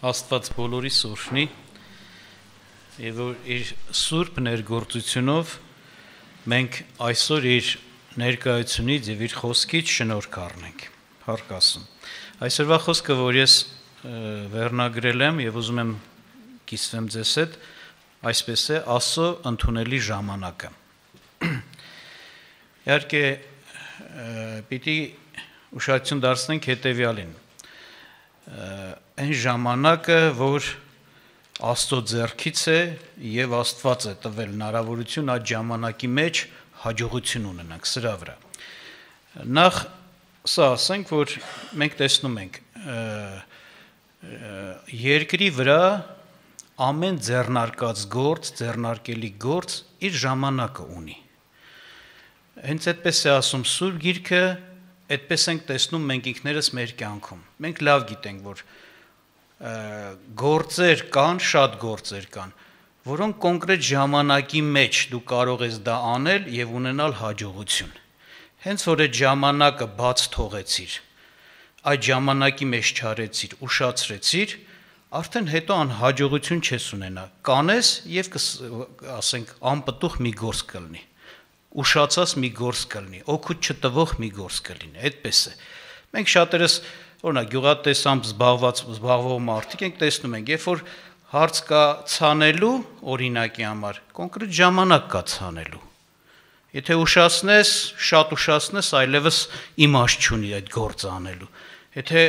Աստված բոլորի սուրշնի եւ որ իր սուրբ ներգործությունով մենք այսօր իր ներկայությունից եւ իր խոսքից շնորհք առնենք։ Փառքասում։ Այսօրվա խոսքը, որ ես վերնագրել եմ եւ ուզում եմ կիսվեմ ձեզ հետ, այսպես է ասո ընդունելի ժամանակը։ Իհարկե պիտի ուշադրություն դարձնենք հետեւյալին այն ժամանակը, որ Աստծո ձեռքից է եւ Աստված է տվել հնարավորություն այդ ժամանակի մեջ հաջողություն ունենանք սրա վրա։ Նախ սա ասենք, որ մենք տեսնում ենք երկրի վրա ամեն ձեռնարկած գործ, ձեռնարկելի գործ իր ժամանակը ունի։ Հենց այդպես է ասում Սուրբ Գիրքը այդպես ենք տեսնում մենք ինքներս մեր կյանքում։ Մենք լավ գիտենք, որ գործեր կան, շատ գործեր կան, որոնք կոնկրետ ժամանակի մեջ դու կարող ես դա անել եւ ունենալ հաջողություն։ Հենց որ այդ ժամանակը բաց թողեցիր, այդ ժամանակի մեջ չարեցիր, ուշացրեցիր, արդեն հետո անհաջողություն չես ունենա։ Կանես եւ ասենք անպտուղ մի գործ կլինի ուշացած մի գործ կլինի, օգուտ չտվող մի գործ կլինի, այդպես է։ Մենք շատերս օրինակ գյուղատեսամբ զբաղված զբաղվող մարդիկ ենք տեսնում ենք, երբ որ հարց կա ցանելու օրինակի համար, կոնկրետ ժամանակ կա ցանելու։ Եթե ուշացնես, շատ ուշացնես, այլևս իմաստ չունի այդ գործը անելու։ Եթե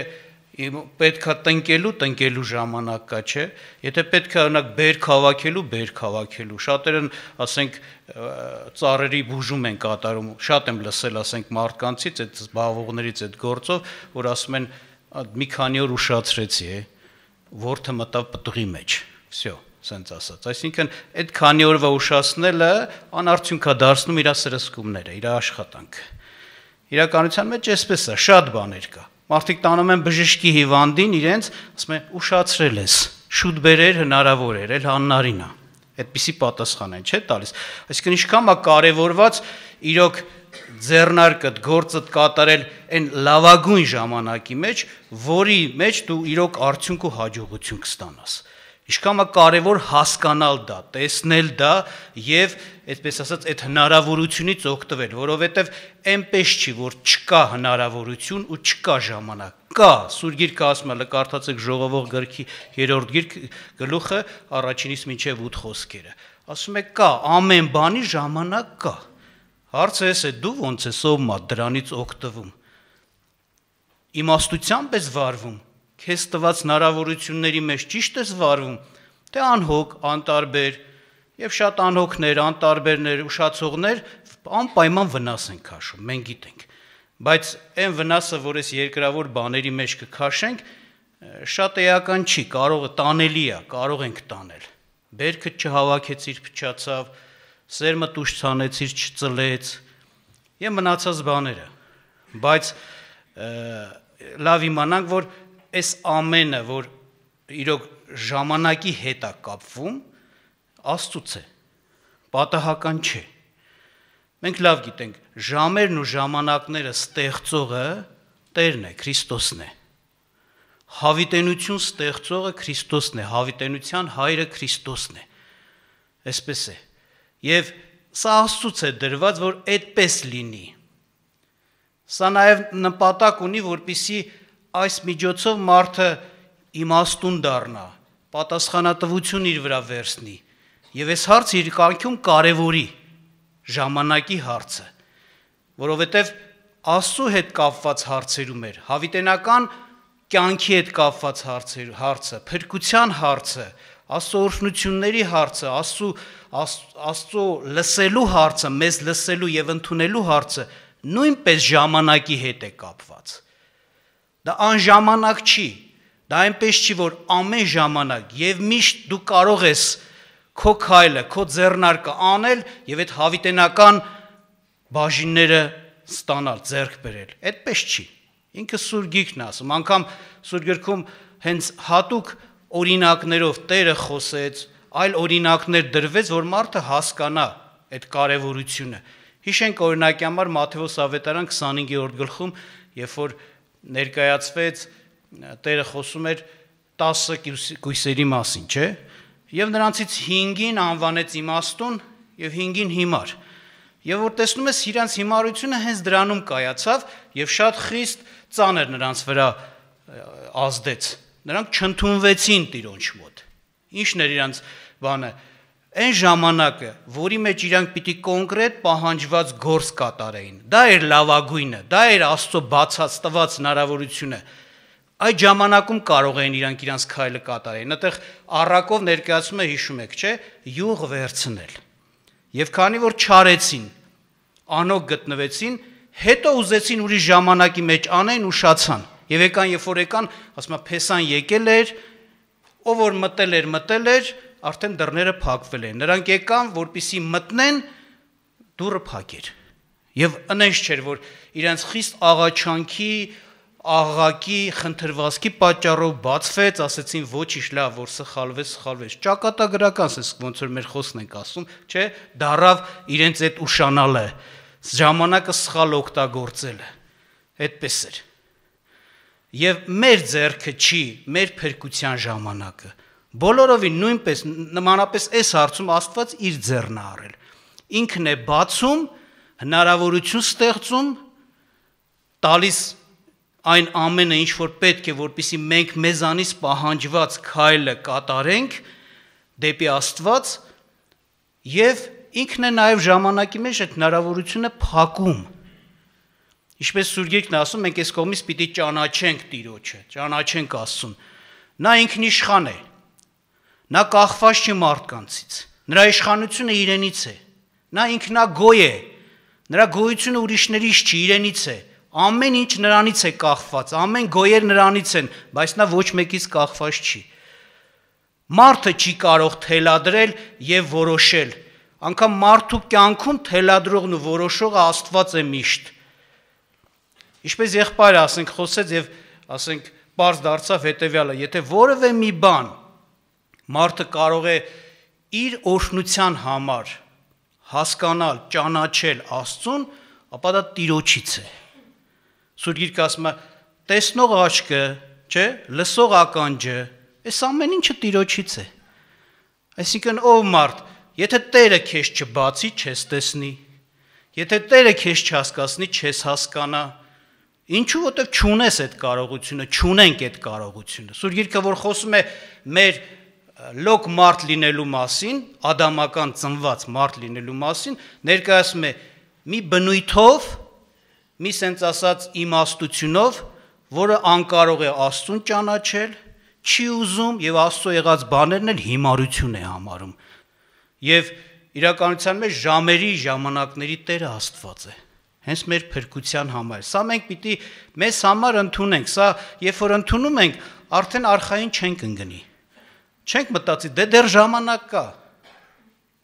պետքա տնկելու, տնկելու ժամանակ կա, չէ։ Եթե պետքա օրինակ բերք հավաքելու, բերք հավաքելու։ Շատերն, ասենք, ծառերի բուժում են կատարում։ Շատ եմ լսել, ասենք, մարդկանցից, այդ զբաղվողներից այդ գործով, որ ասում են, մի քանի օր ուշացրեցի, է, ворթը մտավ պտուղի մեջ։ Всё, սենց ասած։ Այսինքն, այդ քանի օրվա ուշացնելը անարդյունքա դարձնում իր սրսկումները, իր աշխատանքը։ Իրականության մեջ այսպես է, շատ բաներ կա Մարդիկ տանում են բժշկի հիվանդին իրենց, ասում են ուշացրել ես, շուտ բերեր հնարավոր էր, էլ աննարին է։ Այդպիսի պատասխան են, չէ՞ տալիս։ Այսինքն ինչքան է կարևորված իրոք ձեռնարկդ գործդ կատարել այն լավագույն ժամանակի մեջ, որի մեջ դու իրոք արդյունք ու հաջողություն կստանաս։ Ինչքան է կարևոր հասկանալ դա, տեսնել դա եւ այդպես ասած այդ հնարավորությունից օգտվել, որովհետեւ այնպես չի, որ չկա հնարավորություն ու չկա ժամանակ։ Կա, Սուր գիրքը ասում է, լկարդացեք ժողովող գրքի 3-րդ գիրք գլուխը առաջինից մինչև 8 խոսքերը։ Ասում է կա, ամեն բանի ժամանակ կա։ Հարցը էս է, դու ո՞նց ես ով մա դրանից օգտվում։ Իմաստությամբ ես վարվում քեզ տված հնարավորությունների մեջ ճիշտ ես վարվում, թե անհոգ, անտարբեր եւ շատ անհոգներ, անտարբերներ, ուշացողներ անպայման վնաս են քաշում, մենք գիտենք։ Բայց այն վնասը, որ ես երկրավոր բաների մեջ կքաշենք, շատ էական չի, կարող տանելի է, կարող ենք տանել։ Բերքը չհավաքեցիր, փչացավ, սերմը տուշ ցանեցիր, չծլեց եւ մնացած բաները։ Բայց լավ իմանանք, որ այս ամենը, որ իրոք ժամանակի հետ է կապվում, Աստծուց է։ Պատահական չէ։ Մենք լավ գիտենք, ժամերն ու ժամանակները ստեղծողը Տերն է, Քրիստոսն է։ Հավիտենություն ստեղծողը Քրիստոսն է, հավիտենության հայրը Քրիստոսն է։ Այսպես է։ Եվ սա Աստծուց է դրված, որ այդպես լինի։ Սա նաև նպատակ ունի, որpիսի այս միջոցով մարդը իմաստուն դառնա, պատասխանատվություն իր վրա վերցնի եւ այս հարցը իր կանքում կարեւորի ժամանակի հարցը, որովհետեւ Աստծո հետ կապված հարցերում էր հավիտենական կյանքի հետ կապված հարցեր, հարցը, փրկության հարցը, Աստծո օրհնությունների հարցը, Աստծո Աստծո լսելու հարցը, մեզ լսելու եւ ընդունելու հարցը նույնպես ժամանակի հետ է կապված։ Դա անժամանակ չի։ Դա այնպես չի, որ ամեն ժամանակ եւ միշտ դու կարող ես քո քայլը, քո ձեռնարկը անել եւ այդ հավիտենական բաժինները ստանալ, ձեռք բերել։ Այդպես չի։ Ինքը Սուր Գիրքն ասում, անգամ Սուր Գրքում հենց հատուկ օրինակներով Տերը խոսեց, այլ օրինակներ դրվեց, որ մարդը հասկանա այդ կարևորությունը։ Հիշենք օրինակի համար Մատթեոս ավետարան 25-րդ գլխում, երբ որ ներկայացվեց Տերը խոսում էր 10 գույսերի մասին, չէ՞։ Եվ նրանցից 5-ին անվանեց իմաստուն եւ 5-ին հիմար։ Եվ որ տեսնում ես իրանց հիմարությունը հենց դրանում կայացավ եւ շատ խիստ ծանր նրանց վրա ազդեց։ Նրանք չընդունվեցին Տիրոջ մոտ։ Ինչն էր իրանց բանը այն ժամանակը, որի մեջ իրանք պիտի կոնկրետ պահանջված գործ կատարեին։ Դա էր լավագույնը, դա էր Աստծո բացած տված հնարավորությունը։ Այդ ժամանակում կարող էին իրանք իրանք քայլը կատարել։ Այդտեղ առակով ներկայացում է հիշում եք, չէ՞, յուղ վերցնել։ Եվ քանի որ չարեցին, անոք գտնվեցին, հետո ուզեցին ուրիշ ժամանակի մեջ անեն ուշացան։ Եվ եկան, երբ որ եկան, ասում է, փեսան եկել էր, ով որ մտել էր, մտել էր, մտել էր արդեն դռները փակվել են։ Նրանք եկան, որպիսի մտնեն, դուրը փակեր։ Եվ ընես չէր, որ իրենց խիստ աղաչանքի, աղակի խնդրվածքի պատճառով բացվեց, ասեցին ոչինչ լավ, որ սխալվեց, սխալվեց։ Ճակատագրական, ասես ոնց որ մեր խոսն ենք ասում, չէ, դարավ իրենց այդ ուշանալը, ժամանակը սխալ օգտագործելը։ Այդպես էր։ Եվ մեր ձեռքը չի մեր փրկության ժամանակը։ Բոլորովին նույնպես նմանապես այս հարցում Աստված իր ձեռն է առել։ Ինքն է բացում, հնարավորություն ստեղծում, տալիս այն ամենը, ինչ որ պետք է, որpիսի մենք մեզանից պահանջված քայլը կատարենք դեպի Աստված եւ ինքն է նաեւ ժամանակի մեջ այդ հնարավորությունը փակում։ Ինչպես Սուրգիկն ասում, մենք այս կողմից պիտի ճանաչենք Տիրոջը, ճանաչենք Աստծուն։ Նա ինքնիշխան է։ ճանաչենք Նա կախված չի մարդկանցից։ Նրա իշխանությունը իրենից է։ Նա ինքնագոյ է։ Նրա գոյությունը ուրիշներից չի, իրենից է։ Ամեն ինչ նրանից է կախված, ամեն գոյեր նրանից են, բայց նա ոչ մեկից կախված չի։ Մարդը չի կարող թելադրել եւ որոշել։ Անկամ մարդու կյանքում թելադրողն ու որոշողը Աստված է միշտ։ Ինչպես եղբայրը ասենք խոսեց եւ ասենք པարզ դարձավ հետեւյալը, եթե որևէ մի բան Մարդը կարող է իր օշնության համար հասկանալ, ճանաչել Աստծուն, ապա դա Տիրոջից է։ Սուրբ Գիրքը ասում է. տեսնող աչքը, չէ, լսող ականջը, այս ամեն ինչը Տիրոջից է։ Այսինքն ով մարդ, եթե Տերը քեզ չբացի, չես տեսնի։ Եթե Տերը քեզ չհասկացնի, չես հասկանա։ Ինչու որտեղ չունես այդ կարողությունը, չունենք այդ կարողությունը։ Սուրբ Գիրքը որ խոսում է մեր լոկ մարդ լինելու մասին, ադամական ծնված մարդ լինելու մասին ներկայացում է մի բնույթով, մի սենց ասած իմաստությունով, որը անկարող է Աստուն ճանաչել, չի ուզում եւ Աստծո եղած բաներն էլ հիմարություն է համարում։ Եվ իրականության մեջ ժամերի, ժամանակների Տերը Աստված է։ Հենց մեր փրկության համար։ Սա մենք պիտի մեզ համար ընդունենք, սա երբ որ ընդունում ենք, արդեն արխային չենք ընկնի։ են Չենք մտածի, դե դեռ ժամանակ կա։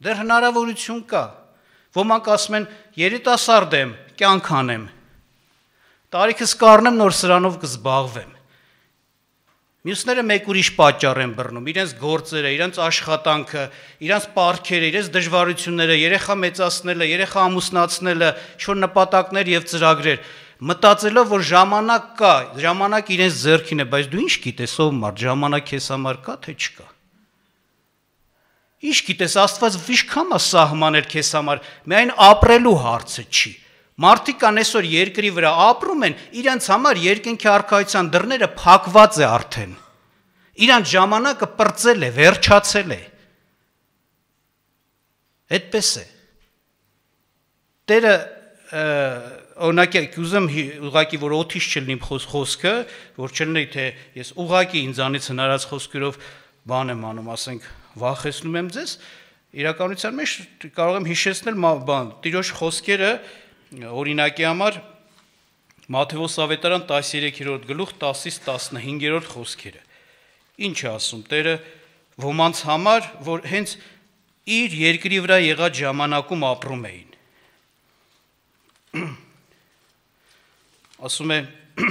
Դեռ հնարավորություն կա։ Ոմանք ասում են երիտասարդ եմ, կյանք անեմ։ Տարիքս կառնեմ նոր սրանով կզբաղվեմ։ Մյուսները մեկ ուրիշ պատճառ են բռնում, իրենց գործերը, իրենց աշխատանքը, իրենց պարքերը, իրենց դժվարությունները, երեխա մեծացնելը, երեխա ամուսնացնելը, շոր նպատակներ եւ ծրագրեր, մտածելով որ ժամանակ կա, ժամանակ իրենց ձեռքին է, բայց դու ինչ գիտես ով մարդ ժամանակ քեզ համար կա թե չկա։ Ինչ գիտես, Աստված ինչքան է սահմանել քեզ համար, միայն ապրելու հարցը չի։ Մարդիկ ան այսօր երկրի վրա ապրում են, իրենց համար երկնքի արքայության դռները փակված է արդեն։ Իրանց ժամանակը պրծել է, վերջացել է։ Այդպես է։ Տերը օրինակը կուզեմ ուղակի որ օթիշ չլինի խոսքը, որ չլինի թե ես ուղակի ինձանից հնարած խոսքերով բան եմ անում, ասենք վախեցնում եմ ձեզ, իրականության մեջ կարող եմ հիշեցնել բան, Տիրոջ խոսքերը օրինակի համար Մաթեոս ավետարան 13-րդ գլուխ 10-ից 15-րդ խոսքերը։ Ինչ է ասում Տերը ոմանց համար, որ հենց իր երկրի վրա եղած ժամանակում ապրում էին։ Ասում է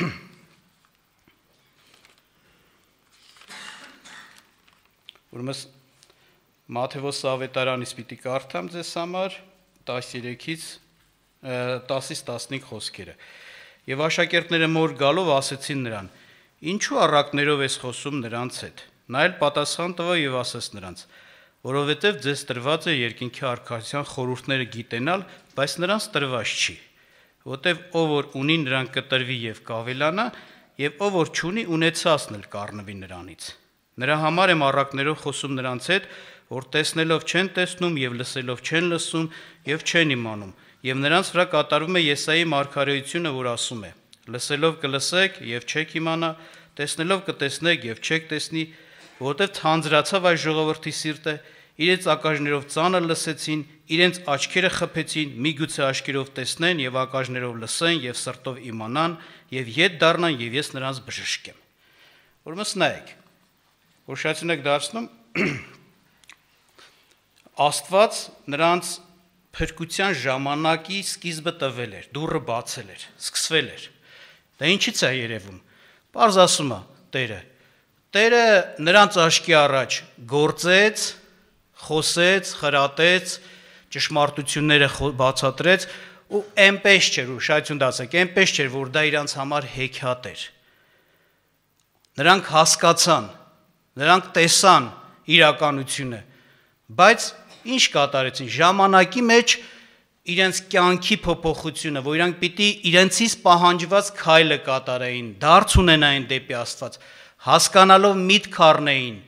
Ուրեմն Մաթեոս Սավետարանից պիտի կարդամ ձեզ համար 13-ից 10-ից 15 խոսքերը։ Եվ աշակերտները մոր գալով ասեցին նրան. Ինչու առակներով ես խոսում նրանց հետ։ Նա էլ պատասխան տվավ եւ ասաց նրանց. որովհետեւ ձեզ տրված է երկինքի արքայության խորհուրդները գիտենալ, բայց նրանց տրված չի։ Որտեւ ով որ ունի նրան կտրվի եւ կավելանա, եւ ով որ չունի ունեցածն էլ կառնվի նրանից։ Նրա համար եմ առակներով խոսում նրանց հետ, որ տեսնելով չեն տեսնում եւ լսելով չեն լսում եւ չեն իմանում, եւ նրանց վրա կատարվում է Եսայի մարգարեությունը, որ ասում է. լսելով կլսեք եւ չեք իմանա, տեսնելով կտեսնեք եւ չեք տեսնի, որտեղ թանձրացավ այս ժողովրդի սիրտը, իրենց ակաժներով ծանը լսեցին, իրենց աչքերը խփեցին, միգուցե աչքերով տեսնեն եւ ակաժներով լսեն եւ սրտով իմանան եւ յետ դառնան եւ ես նրանց բժշկեմ։ Ուրեմն նայեք, որ շացին եք դարձնում Աստված նրանց փրկության ժամանակի սկիզբը տվել էր, դուռը բացել էր, սկսվել էր։ Դա ինչից է երևում։ Պարզ ասում է Տերը։ Տերը նրանց աշկի առաջ գործեց, խոսեց, խրատեց, ճշմարտությունները բացատրեց ու այնպես չէր ուշադրություն դասեք, այնպես չէր, որ դա իրանց համար հեքիաթ էր։ Նրանք հասկացան, նրանք տեսան իրականությունը, բայց ինչ կատարեցին ժամանակի մեջ իրենց կյանքի փոփոխությունը, որ իրանք պիտի իրենցից պահանջված քայլը կատարեին, դարձ ունենային դեպի Աստված, հասկանալով միտք առնեին,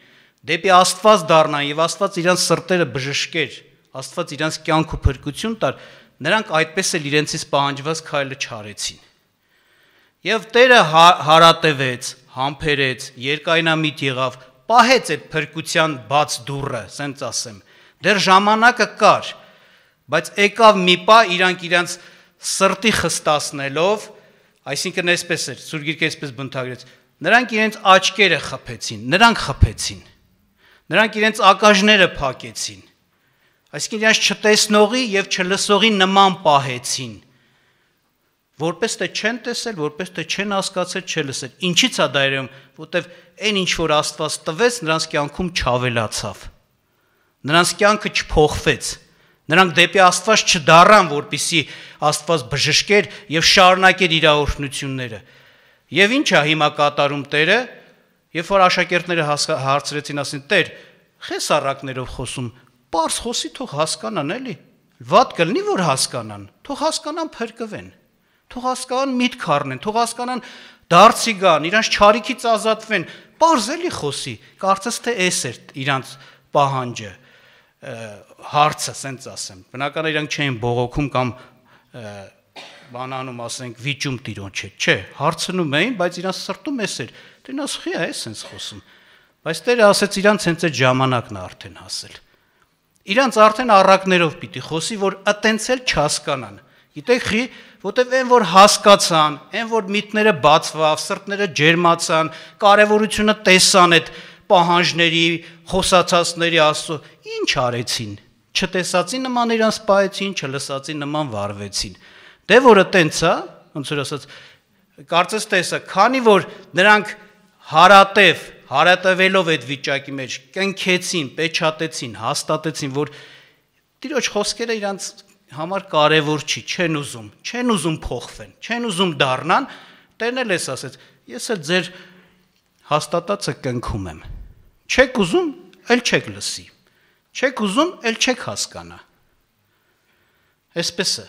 դեպի Աստված դառնան եւ Աստված իրենց սրտերը բժշկեր, Աստված իրենց կյանքը փրկություն տար, նրանք այդպես էլ իրենցից պահանջված քայլը չարեցին։ Եվ Տերը հա-, հարատևեց, համբերեց, երկայնամիտ եղավ, պահեց այդ փրկության բաց դուռը, ասեմ ասեմ։ Դեռ ժամանակը կար, բայց եկավ մի պա իրանք իրանք սրտի խստացնելով, այսինքն այսպես էր, Սուրբ Գիրքը այսպես բնութագրեց. նրանք իրենց աչքերը խփեցին, նրանք խփեցին։ Նրանք իրենց ակաժները փակեցին։ Այսինքն իրենց չտեսնողի եւ չլսողի նման պահեցին որպես թե չեն տեսել, որպես թե չեն հասկացել, չլսել։ Ինչից է դա երևում, որտեվ այն ինչ որ Աստված տվեց, նրանց կյանքում չավելացավ։ չավ Նրանց կյանքը չփոխվեց։ Նրանք դեպի Աստված չդառան, որpիսի Աստված բժշկեր եւ շարունակեր իր օրհնությունները։ Եվ ի՞նչ է հիմա կատարում Տերը, երբ որ աշակերտները հարցրեցին, ասին՝ Տեր, խես առակներով խոսում, པարս խոսի թող հասկանան, էլի։ Վատ կլինի որ հասկանան, թող հասկանան փրկվեն։ Թող հասկանան միտք առնեն, թող հասկանան դարձի գան, իրանց ճարիքից ազատվեն։ Պարզ էլի խոսի, կարծես թե էս էր իրանց պահանջը հարցը, ասենց ասեմ։ Բնական է իրանք չեն բողոքում կամ բանանում, ասենք, վիճում տիրոջ չէ, չէ, հարցնում էին, բայց իրանք սրտում էս էր։ Դե նա սխի է, ասենց խոսում։ Բայց Տերը ասեց իրանք հենց այդ ժամանակն է արդեն հասել։ Իրանք արդեն առակներով պիտի խոսի, որ ատենց էլ չհասկանան։ Գիտեք, խի, որտեվ այն որ հասկացան, այն որ միտները բացվավ, սրտները ջերմացան, կարևորությունը տեսան այդ պահանջների, խոսացածների Աստծո, ի՞նչ արեցին։ Չտեսածի նման իրանց պահեցին, չլսածի նման վարվեցին։ Դե որը տենց է, ոնց որ ասած, կարծես տեսա, քանի որ նրանք հարատև, հարատևելով այդ վիճակի մեջ կնքեցին, պեչատեցին, հաստատեցին, որ Տիրոջ խոսքերը իրանց համար կարևոր չի, չեն ուզում, չեն ուզում փոխվեն, չեն ուզում դառնան, տերն էլ էս ասեց, ես էլ ձեր հաստատածը կնքում եմ։ Չեք ուզում, էլ չեք լսի։ Չեք ուզում, էլ չեք հասկանա։ Այսպես է։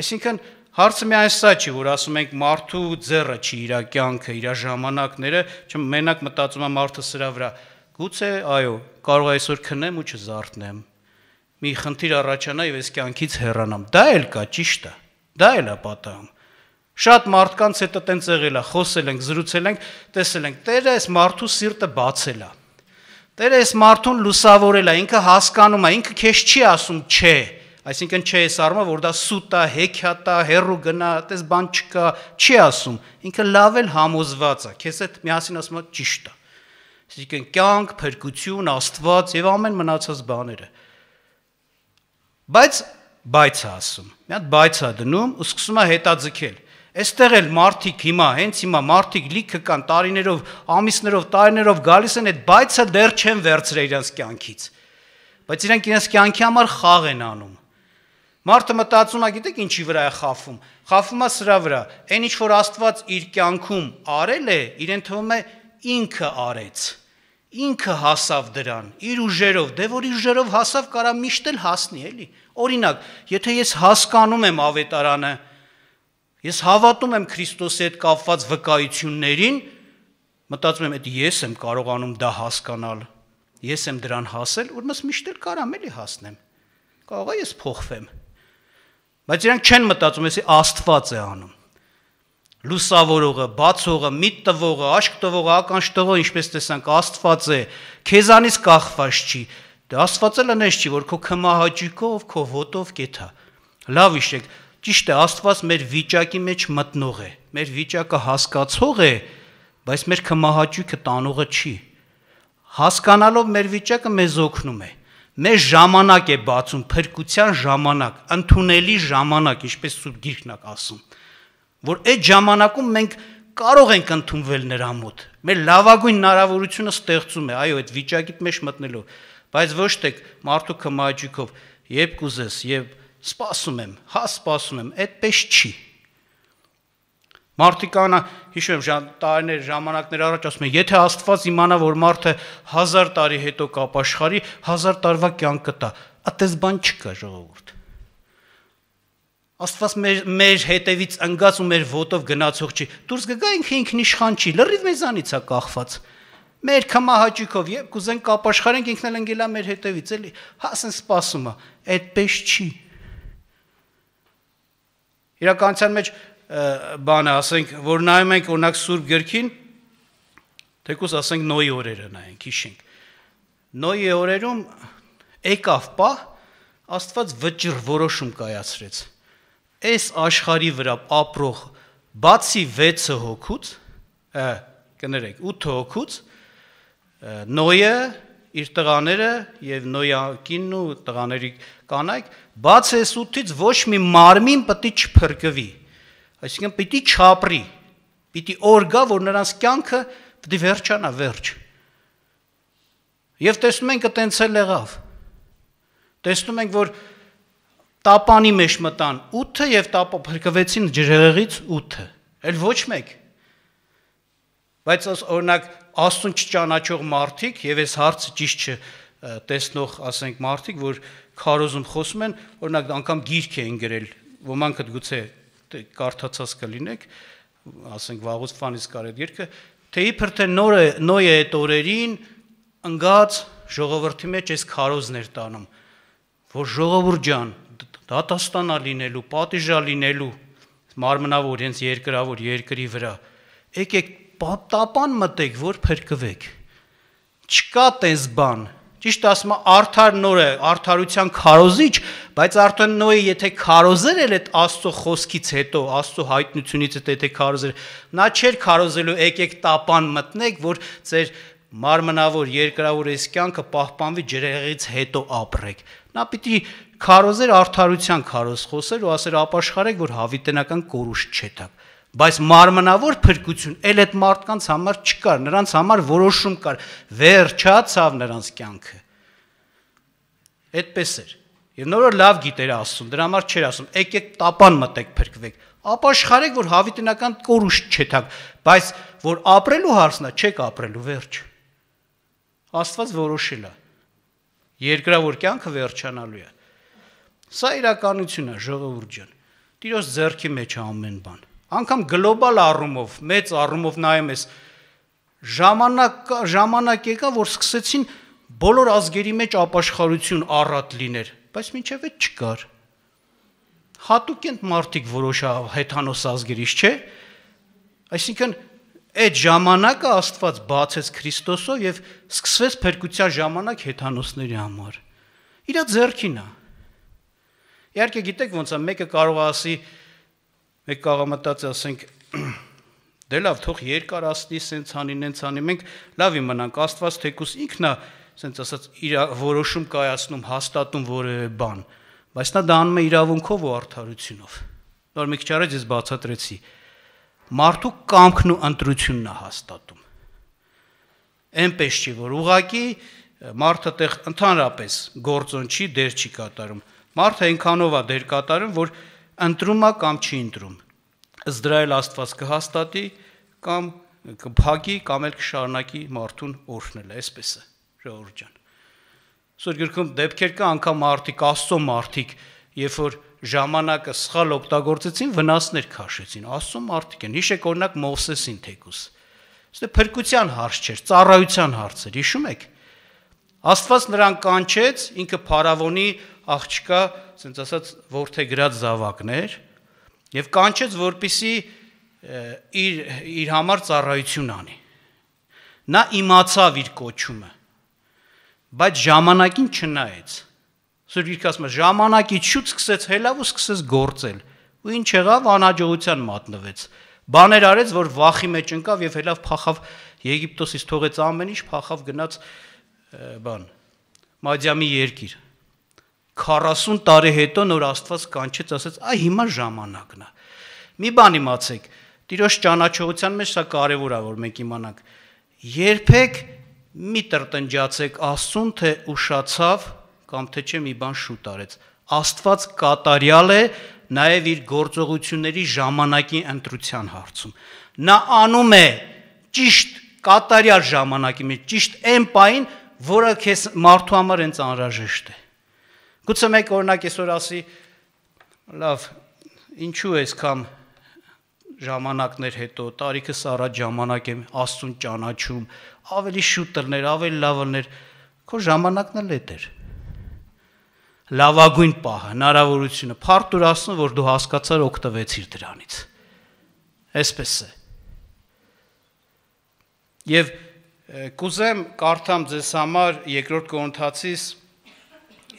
Այսինքն հարցը միայն սա չի, որ ասում ենք մարդու ձեռը չի իր կյանքը, իր ժամանակները, չեմ մենակ մտածում եմ մարդը սրա վրա։ Գուցե, այո, կարող է այսօր քնեմ ու չզարթնեմ։ Մի խնդիր առաջանա եւ այս կյանքից հեռանամ։ Դա էլ կա, ճիշտ է։ Դա էլ է պատահում։ Շատ մարդկանց հետը տենց եղել է, խոսել ենք, զրուցել ենք, տեսել ենք, Տերը այս մարդու սիրտը բացել է։ Տերը այս մարդուն լուսավորել է, ինքը հասկանում է, ինքը քեզ չի ասում, չէ, այսինքն չէ այս արմը, որ դա սուտ է, հեքիաթ է, հերու գնա, այդպես բան չկա, չի ասում։ Ինքը լավ էլ համոզված է, քեզ այդ միասին ասում է ճիշտ է։ Այսինքն կյանք, փրկություն, Աստված եւ ամեն մնացած բաները։ Բայց բայց է ասում։ Մի հատ բայց է դնում ու սկսում է հետաձգել Այստեղ էլ մարդիկ հիմա, հենց հիմա մարդիկ լիքը կան տարիներով, ամիսներով, տարիներով գալիս են այդ բայցը դեռ չեն վերցրել իրենց կյանքից։ Բայց իրենք իրենց կյանքի համար խաղ են անում։ Մարդը մտածում է, գիտեք, ինչի վրա է խաֆում։ Խաֆում է սրա վրա։ Այն ինչ որ Աստված իր կյանքում արել է, իրեն թվում է ինքը արեց։ Ինքը հասավ դրան իր ուժերով, դե որ իր ուժերով հասավ, կարա միշտ էլ հասնի, էլի։ Օրինակ, եթե ես հասկանում եմ ավետարանը, Ես հավատում եմ Քրիստոսի հետ կապված վկայություններին, մտածում եմ, այդ ես եմ կարողանում դա հասկանալ։ Ես եմ դրան հասել, ուրեմն միշտ էլ կարամ էլի հասնեմ։ Կարող է ես փոխվեմ։ Բայց իրանք չեն մտածում, էսի Աստված է անում։ Լուսավորողը, բացողը, միտ տվողը, աշկ տվողը, ականջ տվողը, ինչպես տեսանք, Աստված է։ Քեզանից կախված չի։ Դա դե Աստվածը լնես չի, որ քո քմահաճիկով, քո ոտով կեթա։ Լավ իշեք, Ճիշտ է, Աստված մեր վիճակի մեջ մտնող է, մեր վիճակը հասկացող է, բայց մեր կմահաճույքը տանողը չի։ Հասկանալով մեր վիճակը մեզ օգնում է։ Մեր ժամանակ է բացում, փրկության ժամանակ, ընդունելի ժամանակ, ինչպես Սուրբ Գիրքն է ասում, որ այդ ժամանակում մենք կարող ենք ընդունվել նրա մոտ։ Մեր լավագույն հնարավորությունը ստեղծում է, այո, այդ վիճակիդ մեջ մտնելու, բայց ոչ թե մարդու կմահաճույքով, երբ կուզես, երբ սպասում եմ, հա սպասում եմ, այդպես չի։ Մարդիկանը, հիշում եմ, ժան, տարիներ, ժամանակներ առաջ ասում են, եթե Աստված իմանա, որ մարդը 1000 տարի հետո կապաշխարի, 1000 տարվա կյանքը տա, այդպես բան չկա, ժողովուրդ։ Աստված մեր մեր հետևից ընկած ու մեր ոտով գնացող չի։ Դուրս կգա ինքը ինքնիշխան չի, լրիվ մեզանից է կախված։ Մեր կմահաճիկով եւ կուզեն կապաշխարենք ինքնել ընկելա մեր հետևից, էլի։ Հասեն հա, սպասումը, այդպես չի իրականության մեջ բանը, ասենք, որ նայում ենք օրինակ Սուրբ Գրքին, թեկուզ ասենք Նոյի օրերը նայենք, հիշենք։ Նոյի օրերում եկավ պա Աստված վճռ որոշում կայացրեց։ Այս աշխարի վրա ապրող բացի 6 հոգուց, կներեք, 8 հոգուց Նոյը, իր տղաները եւ նոյա կինն ու տղաների կանայք բաց այս ութից ոչ մի մարմին պիտի չփրկվի այսինքն պիտի չապրի պիտի օրգա որ նրանց կյանքը պիտի վերջանա վերջ եւ տեսնում ենք այտենց էլ եղավ տեսնում ենք որ տապանի մեջ մտան 8-ը եւ տապը փրկվեցին ջրեղից 8-ը այլ ոչ մեկ բայց օրինակ աստուն չճանաչող մարդիկ եւ այս հարցը ճիշտ չէ տեսնող, ասենք, մարդիկ, որ քարոզում խոսում են, օրինակ անգամ գիրք են գրել, ոմանքդ գուցե կարդացած կլինեք, ասենք վաղուց ֆանից կարել երկը, թե իբր թե նորը նոյ է այդ օրերին ընկած ժողովրդի մեջ այս քարոզներ տանում, որ ժողովուրդ ջան, դատաստանա լինելու, պատիժա լինելու մարմնավոր հենց երկրավոր երկրի վրա։ Եկեք տապան մտեք, որ փրկվեք։ Չկա տես բան։ Ճիշտ ասում եմ, արդար նոր է, արդարության քարոզիչ, բայց արդեն նոյը եթե քարոզեր էլ այդ Աստծո խոսքից հետո, Աստծո հայտնությունից հետ եթե քարոզեր, նա չէր քարոզելու եկեք տապան մտնեք, որ ծեր մարմնավոր երկրավոր այս կյանքը պահպանվի ջրեղից հետո ապրեք։ Նա պիտի քարոզեր արդարության քարոզ խոսեր ու ասեր ապաշխարեք, որ հավիտենական կորուշտ չետակ բայց մարմնավոր փրկություն էլ այդ մարդկանց համար չկար, նրանց համար որոշում կար, վերջացավ նրանց կյանքը։ Այդպես էր։ Եվ նորը լավ գիտեր Աստծուն, դրա համար չէր ասում, եկեք տապան մտեք փրկվեք։ Ապաշխարեք, որ հավիտենական կորուշ չեթակ, բայց որ ապրելու հարցնա, չեք ապրելու վերջ։ Աստված որոշել է։ Երկրավոր կյանքը վերջանալու է։ Սա իրականություն է, ժողովուրդ ջան։ Տիրոջ ձեռքի մեջ է ամեն բան անկամ գլոբալ առումով, մեծ առումով նայում ես, ժամանակ ժամանակ եկա, որ սկսեցին բոլոր ազգերի մեջ ապաշխարություն առատ լիներ, բայց մինչև այդ չկար։ Հատուկ են մարդիկ որոշ հեթանոս ազգերից, չէ՞։ Այսինքն այդ ժամանակը Աստված բացեց Քրիստոսով եւ սկսվեց փրկության ժամանակ հեթանոսների համար։ Իրա ձեռքին է։ Իհարկե գիտեք ոնց է, մեկը կարող ասի, որ Մեկ կաղամտածի ասենք դե լավ, թող երկարացնի, սենց անի, նենց անի, մենք լավի մնանք, Աստված թեկուս ինքնա սենց ասած իր որոշում կայացնում, հաստատում որևէ բան, բայց նա դա անում է իրավունքով ու արդարությունով։ Նոր մի քիչ առաջ ես բացատրեցի։ Մարդու կամքն ու ընտրությունն է հաստատում։ Էնպես չի, որ ուղակի մարդը տեղ ընդհանրապես գործոն չի, դեր չի կատարում։ Մարդը այնքանով է դեր կատարում, որ ընտրում է կամ չի ընտրում։ Ըստ դրա էլ Աստված կհաստատի կամ կփակի կամ էլ կշարունակի մարդուն օրհնել, այսպես է, ժողովուրդ ջան։ Սուր գրքում դեպքեր կա անգամ մարդիկ, Աստծո մարդիկ, երբ որ ժամանակը սխալ օգտագործեցին, վնասներ քաշեցին։ Աստծո մարդիկ են։ Հիշեք օրինակ Մովսեսին թեկուս։ Այստեղ փրկության հարց չէր, ծառայության հարց էր, հիշում եք։ Աստված նրան կանչեց, ինքը փարավոնի աղջկա ցենց ասած ворթե գրած զավակներ եւ կանչեց որպիսի իր իր համար ծառայություն անի նա իմացավ իր կոչումը բայց ժամանակին չնայեց Սուրբ Գիրքը ասում է ժամանակի շուտ սկսեց հելավ ու սկսեց գործել ու ինչ եղավ անաջողության մատնվեց բաներ արեց որ վախի մեջ ընկավ եւ հելավ փախավ Եգիպտոսից թողեց ամեն ինչ փախավ գնաց բան Մադիամի երկիր 40 տարի հետո նոր Աստված կանչեց, ասաց, այ հիմա ժամանակն է։ Մի բան իմացեք, Տիրոջ ճանաչողության մեջ սա կարևոր է, որ մենք իմանանք։ Երբեք մի տրտնջացեք Աստծուն, թե ուշացավ կամ թե չէ մի բան շուտ արեց։ Աստված կատարյալ է նաև իր գործողությունների ժամանակի ընտրության հարցում։ Նա անում է ճիշտ կատարյալ ժամանակի մեջ, ճիշտ այն պայն, որը քեզ մարդու համար հենց անհրաժեշտ է։ Գուցե մեկ օրինակ այսօր ասի, լավ, ինչու ես կամ ժամանակներ հետո, տարիքս առաջ ժամանակ եմ Աստուն ճանաչում, ավելի շուտ դրներ, ավելի լավ լներ, քո ժամանակն էլ էդ էր։ Լավագույն պահը, հնարավորությունը, փարտ ուր ասում, որ դու հասկացար օգտվեցիր դրանից։ Էսպես է։ Եվ կուզեմ կարդամ ձեզ համար 2 Կորինթացիս 1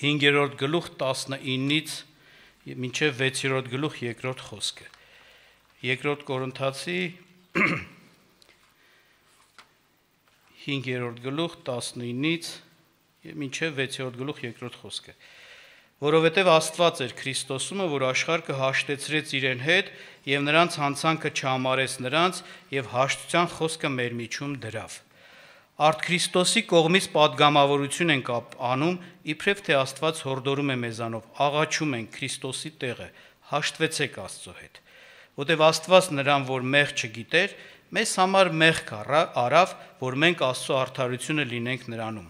5-րդ գլուխ 19-ից մինչև 6-րդ գլուխ 2-րդ խոսքը։ 2-րդ Կորինթացի 5-րդ գլուխ 19-ից մինչև 6-րդ գլուխ 2-րդ խոսքը։ Որովհետև Աստված էր Քրիստոսումը, որ աշխարհը հաշտեցրեց իրեն հետ եւ նրանց հանցանքը չհամարեց նրանց եւ հաշտության խոսքը մեր միջում դրավ Արդ Քրիստոսի կողմից падգամավորություն ենք անում, իբրև թե Աստված հորդորում է մեզանով, աղաչում ենք Քրիստոսի տեղը, հաշտվեցեք Աստծո հետ։ Որտեւ Աստված նրան, որ մեղ չգիտեր, մեզ համար մեղ արավ, որ մենք Աստծո արդարությունը լինենք նրանում։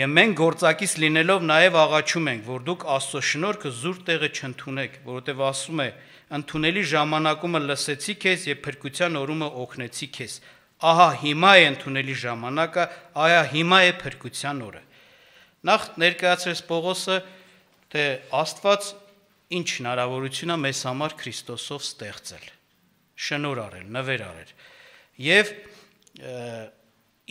Եվ մենք գործակից լինելով նաև աղաչում ենք, որ դուք Աստծո շնորհքը զուր տեղը չընդունեք, որովհետև ասում է. «Ընթունելի ժամանակումը լսեցի քեզ եւ փրկության օրումը օգնեցի քեզ» ահա հիմա է ընդունելի ժամանակը, ահա հիմա է փրկության օրը։ Նախ ներկայացրեց Պողոսը, թե Աստված ինչ հնարավորություն է մեզ համար Քրիստոսով ստեղծել, շնոր արել, նվեր արել։ Եվ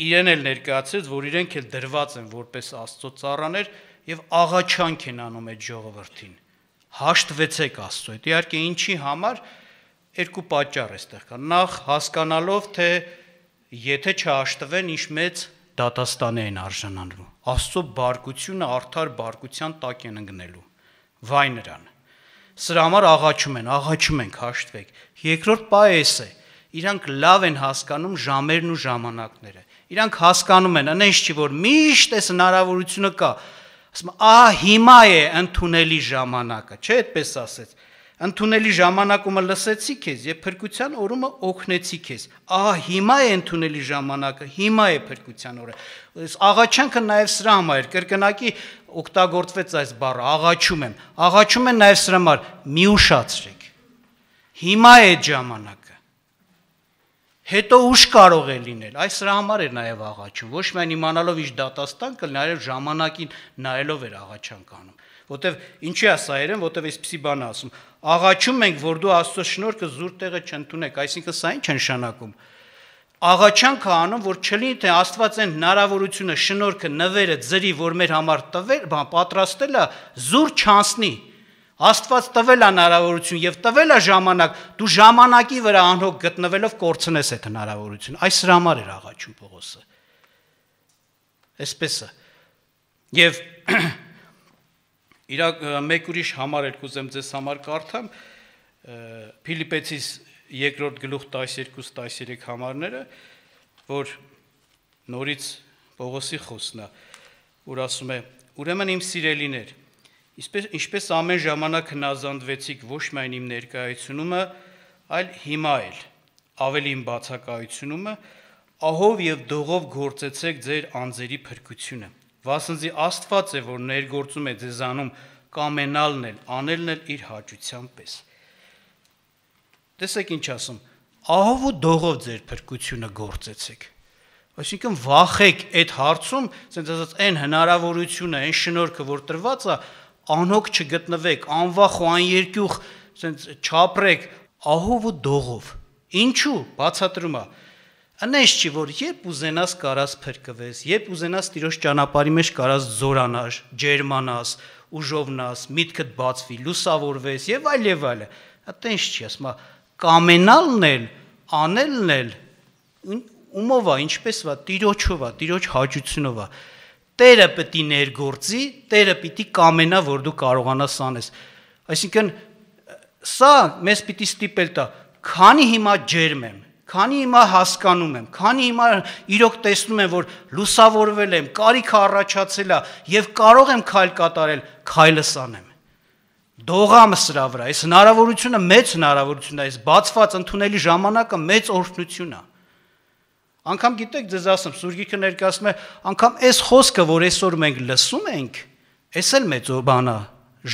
իրեն էլ ներկայացրեց, որ իրենք էլ դրված են որպես Աստծո ծառաներ եւ աղաչանք են անում այդ ժողովրդին։ Հաշտվեցեք Աստծո հետ։ Իհարկե ինչի համար երկու պատճառ է ստեղ կան։ Նախ հասկանալով, թե եթե չհաշտվեն ինչ մեծ դատաստան են արժանանալու։ Աստծո բարգությունը արդար բարգության տակ են ընկնելու։ Վայ նրան։ Սրա համար աղաչում են, աղաչում ենք հաշտվեք։ Երկրորդ պահը էս է։ Իրանք լավ են հասկանում ժամերն ու ժամանակները։ Իրանք հասկանում են, այնպես չի որ միշտ էս հնարավորությունը կա։ Ասում, «Ա, հիմա է ընդունելի ժամանակը», չէ՞ այդպես ասեց ընդունելի ժամանակումը լսեցի քեզ եւ փրկության օրումը օգնեցի քեզ։ Ահա հիմա է ընդունելի ժամանակը, հիմա է փրկության օրը։ Այս աղաչանքը նաեւ սրա համար էր, կրկնակի օգտագործվեց այս բառը՝ աղաչում եմ։ Աղաչում են նաեւ սրա համար՝ մի ուշացրեք։ Հիմա է ժամանակը։ Հետո ուշ կարող է լինել։ Այս սրա համար էր նաեւ աղաչում, ոչ միայն իմանալով ինչ դատաստան կլինի, այլև ժամանակին նայելով էր աղաչանք անում։ Որտեվ ինչի է սա երեն, որտեվ այսպիսի բան ասում։ Աղաչում ենք, որ դու Աստծո շնորհքը զուր տեղը չընդունեք, այսինքն սա ինչ է նշանակում։ Աղաչանքը անում, որ չլինի թե Աստված այն հնարավորությունը, շնորհքը, նվերը, ծրի, որ մեր համար տվել, բան պատրաստել է, զուր չանցնի։ Աստված տվել է հնարավորություն եւ տվել է ժամանակ, դու ժամանակի վրա անհոգ գտնվելով կորցնես այդ հնարավորությունը։ Այս սրա համար էր աղաչում Պողոսը։ Այսպես է։ Եվ Իրակ մեկ ուրիշ համար եք ուզեմ ձեզ համար կարդամ Ֆիլիպեցիս 2-րդ գլուխ 12-13 համարները, որ նորից Պողոսի խոսն է, որ ասում է. Ուրեմն իմ սիրելիներ, Իսպես ինչպես ամեն ժամանակ հնազանդվեցիք ոչ միայն իմ ներկայությունումը, այլ հիմա էլ ավելի իմ բացակայությունումը, ահով եւ դողով գործեցեք ձեր անձերի փրկությունը։ Վասնզի Աստված է, որ ներգործում է ձեզանում կամենալն էլ, անելն էլ իր հաճության պես։ Տեսեք ինչ ասում։ Ահով ու դողով ձեր փրկությունը գործեցեք։ Այսինքն վախեք այդ հարցում, ասենց ասած, այն հնարավորությունը, այն շնորհքը, որ տրված է, անհոգ չգտնվեք, անվախ ու աներկյուղ, ասենց չապրեք ահով ու դողով։ Ինչու՞։ Բացատրում է։ Բաց Անես չի որ երբ ուզենաս կարաս փրկվես, երբ ուզենաս Տիրոջ ճանապարհի մեջ կարաս զորանար, ջերմանաս, ուժովնաս, միտքդ բացվի, լուսավորվես եւ այլ եւ այլը։ Այտենց չի, ասма կամենալն էլ, անելն էլ ումով է, ինչպես է, Տիրոջով է, Տիրոջ հաճությունով է։ Տերը պիտի ներգործի, Տերը պիտի կամենա, որ դու կարողանաս անես։ Այսինքն սա մեզ պիտի ստիպել տա, քանի հիմա ջերմ եմ, Քանի հիմա հասկանում եմ, քանի հիմա իրոք տեսնում եմ, որ լուսավորվել եմ, կարիքը առաջացել է եւ կարող եմ քայլ կատարել, քայլս անեմ։ Դողամ սրա վրա, այս հնարավորությունը մեծ հնարավորություն է, այս բացված ընդունելի ժամանակը մեծ օրհնություն է։ Անկամ գիտեք, ձեզ ասեմ, Սուրգիկը ներկայացնում է, անկամ այս խոսքը, որ այսօր մենք լսում ենք, էս էլ մեծ բան է,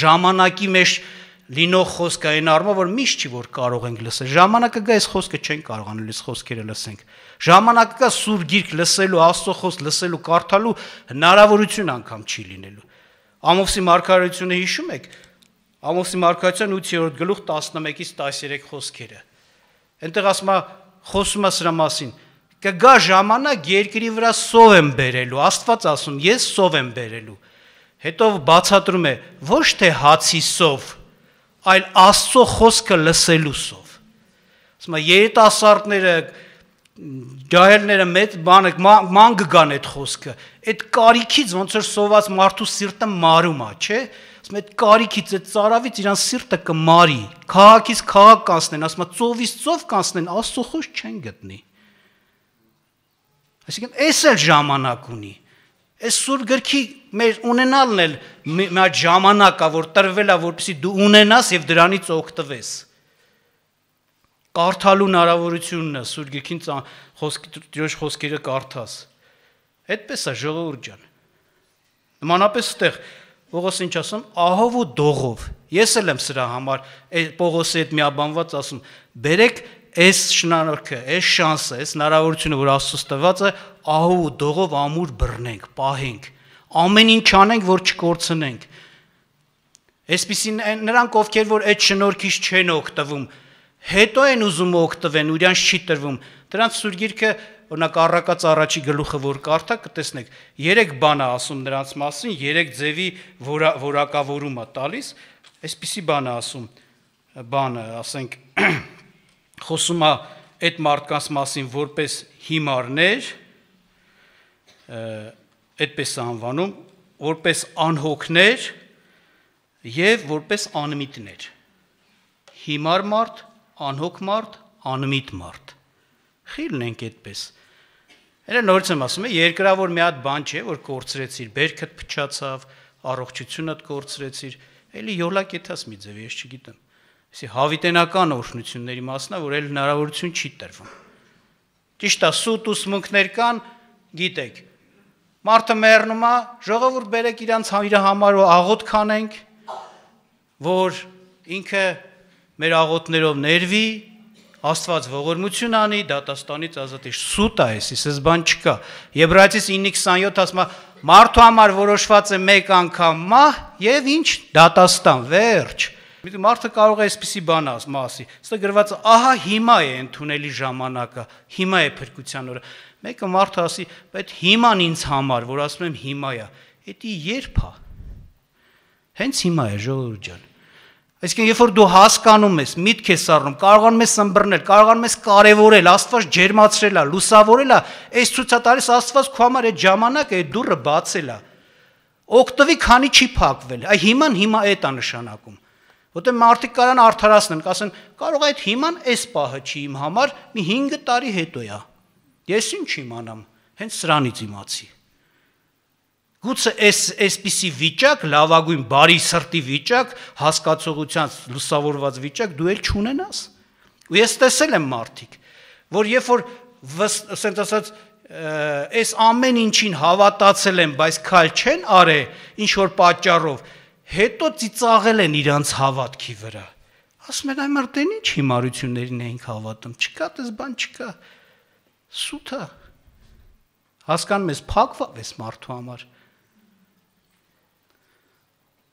ժամանակի մեջ մեջ լինող խոսքը այն առումով որ միշտ չի որ կարող ենք լսել։ Ժամանակը գա այս խոսքը չեն կարողանալ այս խոսքերը լսենք։ Ժամանակը գա սուր գիրք լսելու, Աստծո խոսք լսելու, կարդալու հնարավորություն անգամ չի լինելու։ Ամովսի մարգարեությունը հիշում եք։ Ամովսի մարգարեության 8-րդ գլուխ 11-ից 13 խոսքերը։ Այնտեղ ասում է խոսում է սրա մասին. կգա ժամանակ երկրի վրա սով եմ բերելու, Աստված ասում, ես սով եմ բերելու։ Հետո բացատրում է ոչ թե հացի սով, այլ Աստծո խոսքը լսելուսով։ Ասում է երիտասարդները ջահելները մեծ բանը ման կգան այդ խոսքը։ Այդ կարիքից ոնց որ սոված մարդու սիրտը մարում է, չէ՞։ Ասում է այդ կարիքից, այդ ծարավից իրան սիրտը կմարի։ Քաղաքից քաղաք կանցնեն, ասում է ծովից ծով կանցնեն, Աստծո խոսք չեն գտնի։ Այսինքն էս էլ ժամանակ ունի։ Այս սուր գրքի մեր ունենալն էլ մի ժամանակա որ տրվելա որպեսի դու ունենաս եւ դրանից օգտվես կարդալու հնարավորությունն է սուր գքին խոսքի դրոշ խոսքերը կարդաս այդպես է ժողովուրդ ջան նմանապես այդտեղ Պողոս ինչ ասում, ահով ու դողով։ Ես էլ եմ սրա համար Պողոսի հետ միաբանված ասում, բերեք այս շնորհքը, այս շանսը, այս հնարավորությունը, որ Աստծո տված է, ահով ու դողով ամուր բռնենք, պահենք ամեն ինչ անենք, որ չկորցնենք։ Այսպեսին նրանք, ովքեր որ այդ շնորհքից չեն օգտվում, հետո են ուզում օգտվեն, ուրյանց չի տրվում։ Դրանց սուրգիրքը, օրինակ առակած առաջի գլուխը որ կարդա, կտեսնեք, երեք բան է ասում նրանց մասին, երեք ձևի որա, որակավորումը տալիս, այսպիսի բան է ասում, բանը, ասենք, խոսում է այդ մարդկանց մասին որպես հիմարներ, այդպես է անվանում, որպես անհոգներ եւ որպես անմիտներ։ Հիմար մարդ, անհոգ մարդ, անմիտ մարդ։ Խիլն ենք այդպես։ Էնը նորից եմ ասում, երկրավոր մի հատ բան չէ, որ կորցրեցիր, բերքդ փչացավ, առողջությունդ կորցրեցիր, էլի յոլակ եթաս մի ձև, ես չգիտեմ։ Այսի հավիտենական օրհնությունների մասն է, որ էլ հնարավորություն չի տրվում։ Ճիշտ է, սուտ ուսմունքներ կան, գիտեք, Մարդը մեռնում է, ժողովուրդ բերեք իրանց հա- իր համար ու աղոտ քանենք, որ ինքը մեր աղոտներով ներվի, Աստված ողորմություն անի, դատաստանից ազատի։ Սուտ է էս, իսես բան չկա։ Եբրայեցիս 9:27 ասում է մարդու համար որոշված է մեկ անգամ մահ եւ ինչ դատաստան, վերջ։ Մի մարդը կարող է այսպիսի բան աս մասի։ Ստա գրված է, ահա հիմա է ընդունելի ժամանակը, հիմա է փրկության օրը։ Մեկը մարդը ասի, բայց հիման ինձ համար, որ ասում եմ հիմա է։ Էդի երբ է։ Հենց հիմա է, ժողովուրդ ջան։ Այսինքն երբ որ դու հասկանում ես, միտք ես առնում, կարողանում ես ըմբռնել, կարողանում ես կարևորել, Աստված ջերմացրել է, լուսավորել է, այս ցուցատարես Աստված քո համար այդ ժամանակը, այդ դուռը բացել է։ Օգտվի, քանի չի փակվել։ Այ հիման հիմա այդ է նշանակում։ Որտե մարդիկ կարան արդարացնեն, կասեն, կարող է այդ հիման էս պահը չի իմ համար, մի 5 տարի հետո է։ Ես ինչ իմանամ, հենց սրանից իմացի։ Գուցե այս այսպիսի վիճակ, լավագույն բարի սրտի վիճակ, հասկացողության լուսավորված վիճակ դու էլ չունենաս։ Ու ես տեսել եմ մարդիկ, որ երբ որ ասենց ասած այս ամեն ինչին հավատացել են, բայց քալ չեն արել ինչ որ պատճառով, հետո ծիծաղել են իրանց հավատքի վրա։ Ասում են, այ մարդեն ի՞նչ հիմարություններին էինք հավատում։ Չկա, դες բան չկա։ Սուտա։ Հասկանում ես, փակվավ էս մարդու համար։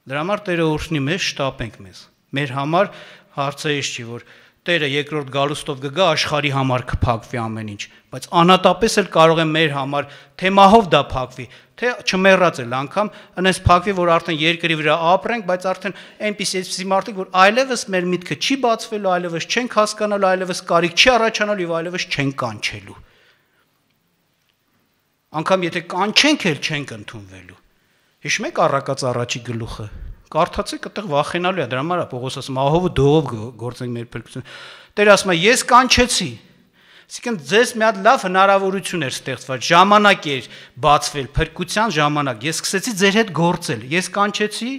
Դրա համար Տերը օրհնի մեզ, շտապենք մեզ։ Մեր համար հարցը էս չի, որ Տերը երկրորդ գալուստով կգա աշխարի համար կփակվի ամեն ինչ, բայց անատապես էլ կարող է մեր համար թե մահով դա փակվի, թե չմեռածել անգամ, այնպես փակվի, որ արդեն երկրի վրա ապրենք, բայց արդեն այնպես էսպիսի մարդիկ, որ այլևս մեր միտքը չի բացվելու, այլևս չենք հասկանալու, այլևս կարիք չի առաջանալու եւ այլևս չենք կանչելու։ Անկամ եթե կանչենք էլ չենք ընդունվելու։ Հիշում եք առակած առաջի գլուխը կարդացեք, այդտեղ վախենալու է, դրա համար է Պողոս ասում, ահով դողով գործենք մեր փրկությունը։ Տեր ասում է, ես կանչեցի։ Այսինքն ձեզ մի հատ լավ հնարավորություն էր ստեղծված, ժամանակ էր բացվել, փրկության ժամանակ։ Ես սկսեցի ձեր հետ գործել։ Ես կանչեցի,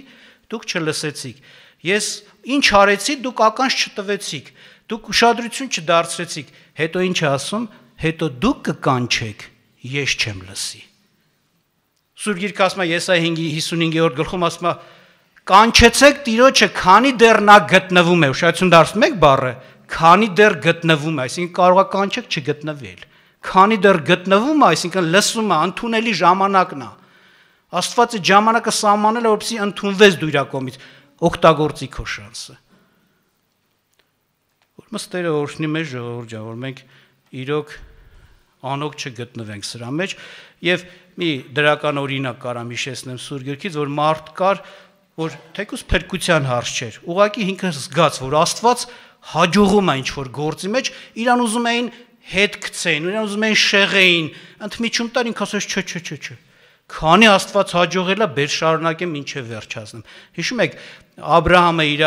դուք չլսեցիք։ Ես ինչ արեցի, դուք ականջ չտվեցիք։ Դուք ուշադրություն չդարձրեցիք։ Հետո ինչ ասում, հետո դուք կկանչեք, ես չեմ լսի։ Սուրբ Գիրքը ասում է Եսայ 5:55-րդ գլխում ասում է Կանչեցեք Տիրոջը, քանի դեռ նա գտնվում է, ուշադրություն դարձնում եք բառը, քանի դեռ գտնվում է, այսինքն կարող է կանչեք չգտնվել։ Քանի դեռ գտնվում է, այսինքն լսում է, ընդունելի ժամանակն է։ Աստվածը ժամանակը սահմանել է, որպեսզի ընդունվես դու իր կողմից, օգտագործի քո շանսը։ Որ մստերը օրհնի մեր ժողովուրդը, որ մենք իրոք անօք չգտնվենք սրա մեջ եւ մի դրական օրինակ կարամ հիշեցնեմ սուրգերքից, որ մարդ կար, որ որ թեկուս փրկության հարց չէր։ Ուղղակի ինքն զգաց, որ Աստված հաջողում է ինչ-որ գործի մեջ, իրան ուզում էին հետ գցեն, իրան ուզում էին շեղեին, ընդմիջում տան ինքը ասաց չէ, չէ, չէ, չէ։ Քանի Աստված հաջողել է, բեր շարունակեմ ինչե վերջացնեմ։ Հիշում եք Աբ รา համը իր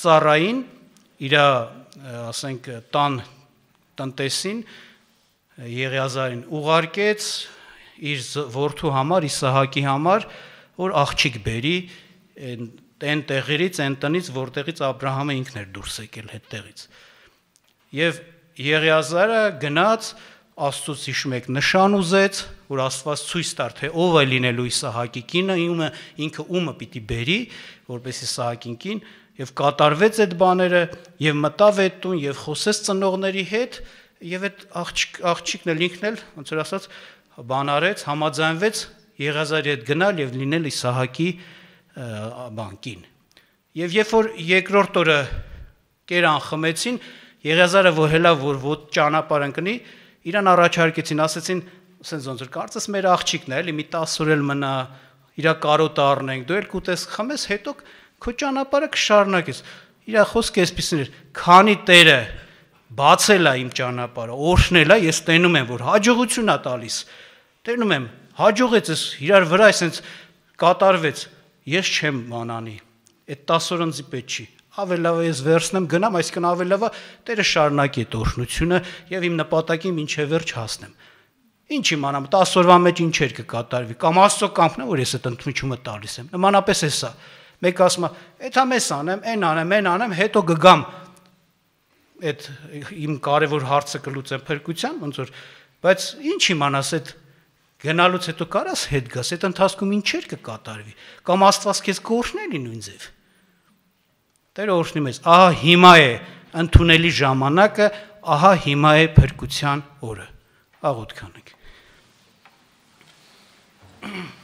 ծառային, իր ասենք տան տնտեսին Եղիազարին ուղարկեց իր որդու համար, Իսահակի համար, որ աղջիկ բերի այն տեղերից, այն տնից, որտեղից Աբ รา համը ինքն էր դուրս եկել հետտեղից։ Եվ Եղիազարը գնաց Աստծոց հիշում եք նշան ուզեց, որ Աստված ցույց տար, թե ով է լինելու Իսահակի կինը, ումը ինքը ումը պիտի բերի, որպես Իսահակին կին, եւ կատարվեց այդ բաները, եւ մտավ այդ տուն եւ խոսեց ծնողների հետ, եւ այդ աղջիկ աղջիկն էլ ինքն էլ, ոնց որ ասած, բանարեց, համաձայնվեց Եղիազարի հետ գնալ եւ լինել Իսահակի կին բանկին։ Եվ երբ որ երկրորդ օրը կերան խմեցին, Եղիազարը որ հելա որ ոտ ճանապարհ ընկնի, իրան առաջարկեցին, ասեցին, ասենց ոնց որ կարծես մեր աղջիկն է, էլի մի 10 օր էլ մնա, իրա կարոտը առնենք, դու էլ կուտես խմես, հետո քո ճանապարհը կշարունակես։ Իրա խոսքը այսպեսին էր. քանի Տերը բացել է իմ ճանապարհը, օրհնել է, ես տենում եմ, որ հաջողություն է տալիս։ Տենում եմ, հաջողեց ես, իրար վրա այսպես կատարվեց ես չեմ մանանի։ Այդ 10 օրնձի պետք չի։ Ավել լավ է ես վերցնեմ գնամ, այսինքն ավել լավ է Տերը շարունակի այդ օրհնությունը եւ իմ նպատակին ինչե վերջ հասնեմ։ Ինչ իմանամ 10 օրվա մեջ ինչեր կկատարվի, կամ Աստծո կամքն է, որ ես այդ ընդմիջումը տալիս եմ։ Նմանապես է սա։ Մեկ ասում է, «Էթա հա մեզ անեմ, այն անեմ, այն անեմ, հետո կգամ»։ Այդ իմ կարևոր հարցը կլուծեմ փրկության, ոնց որ, բայց ինչ իմանաս այդ Գնալուց հետո կարաս հետ գաս, այդ ընթացքում ինչեր կկատարվի, կամ Աստված քեզ կօրհնելի նույն ձև։ Տերը օրհնում ես, ահա հիմա է ընդունելի ժամանակը, ահա հիմա է փրկության օրը։ Աղոթ կանենք։ Thank you.